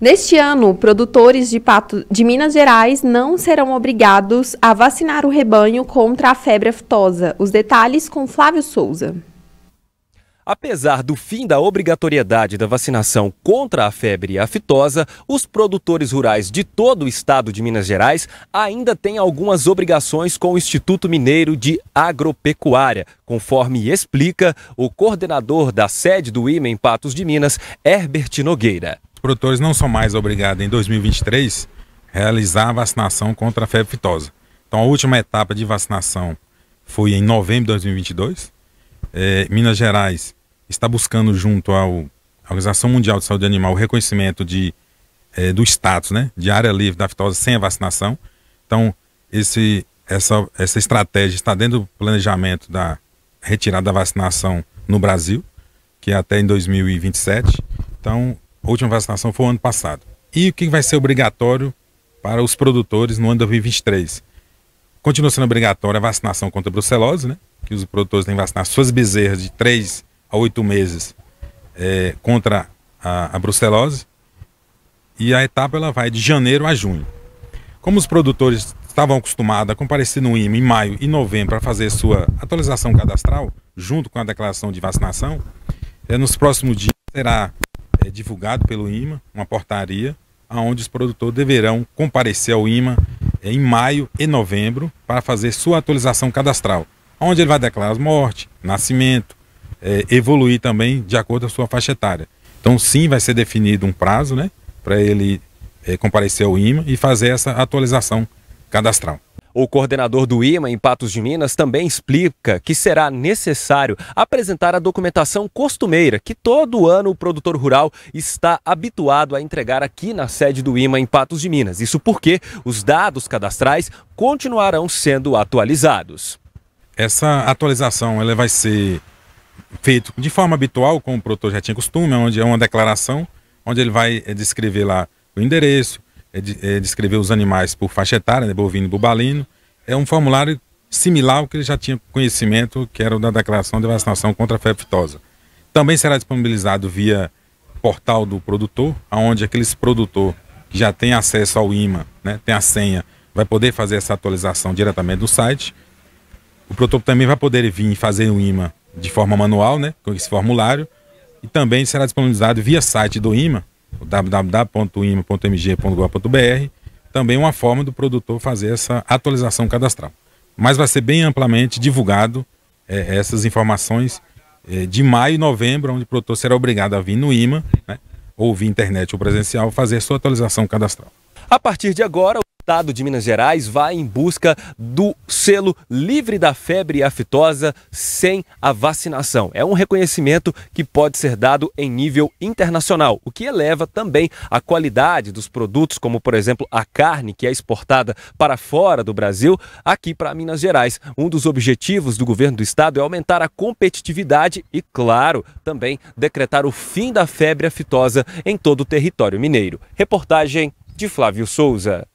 Neste ano, produtores de pato de Minas Gerais não serão obrigados a vacinar o rebanho contra a febre aftosa. Os detalhes com Flávio Souza. Apesar do fim da obrigatoriedade da vacinação contra a febre aftosa, os produtores rurais de todo o estado de Minas Gerais ainda têm algumas obrigações com o Instituto Mineiro de Agropecuária, conforme explica o coordenador da sede do IME em Patos de Minas, Herbert Nogueira produtores não são mais obrigados em 2023 a realizar a vacinação contra a febre aftosa. Então a última etapa de vacinação foi em novembro de 2022. É, Minas Gerais está buscando junto à Organização Mundial de Saúde Animal o reconhecimento de, é, do status né, de área livre da aftosa sem a vacinação. Então esse, essa, essa estratégia está dentro do planejamento da retirada da vacinação no Brasil, que é até em 2027. Então, a última vacinação foi o ano passado. E o que vai ser obrigatório para os produtores no ano 2023? Continua sendo obrigatória a vacinação contra a brucelose, né? Que os produtores têm que vacinar suas bezerras de 3 a 8 meses é, contra a, a brucelose. E a etapa ela vai de janeiro a junho. Como os produtores estavam acostumados a comparecer no IMA em maio e novembro para fazer sua atualização cadastral, junto com a declaração de vacinação, é, nos próximos dias será é, divulgado pelo IMA, uma portaria, aonde os produtores deverão comparecer ao IMA é, em maio e novembro para fazer sua atualização cadastral, onde ele vai declarar as mortes, nascimento, é, evoluir também de acordo com a sua faixa etária. Então, sim, vai ser definido um prazo né, para ele é, comparecer ao IMA e fazer essa atualização cadastral. O coordenador do IMA em Patos de Minas também explica que será necessário apresentar a documentação costumeira que todo ano o produtor rural está habituado a entregar aqui na sede do IMA em Patos de Minas. Isso porque os dados cadastrais continuarão sendo atualizados. Essa atualização ela vai ser feita de forma habitual, como o produtor já tinha costume, onde é uma declaração, onde ele vai eh, descrever lá o endereço, é, descrever os animais por faixa etária, né, bovino e bubalino. É um formulário similar ao que ele já tinha conhecimento, que era o da declaração de vacinação contra a febre aftosa. Também será disponibilizado via portal do produtor, aonde aquele produtor que já tem acesso ao IMA, né, tem a senha, vai poder fazer essa atualização diretamente no site. O produtor também vai poder vir fazer o IMA de forma manual, né, com esse formulário, e também será disponibilizado via site do IMA www.ima.mg.gov.br, também uma forma do produtor fazer essa atualização cadastral. Mas vai ser bem amplamente divulgado é, essas informações é, de maio e novembro, onde o produtor será obrigado a vir no IMA, né, ou via internet ou presencial, fazer sua atualização cadastral. A partir de agora. Estado de Minas Gerais vai em busca do selo livre da febre aftosa sem a vacinação. É um reconhecimento que pode ser dado em nível internacional, o que eleva também a qualidade dos produtos, como por exemplo a carne que é exportada para fora do Brasil, aqui para Minas Gerais. Um dos objetivos do governo do estado é aumentar a competitividade e, claro, também decretar o fim da febre aftosa em todo o território mineiro. Reportagem de Flávio Souza.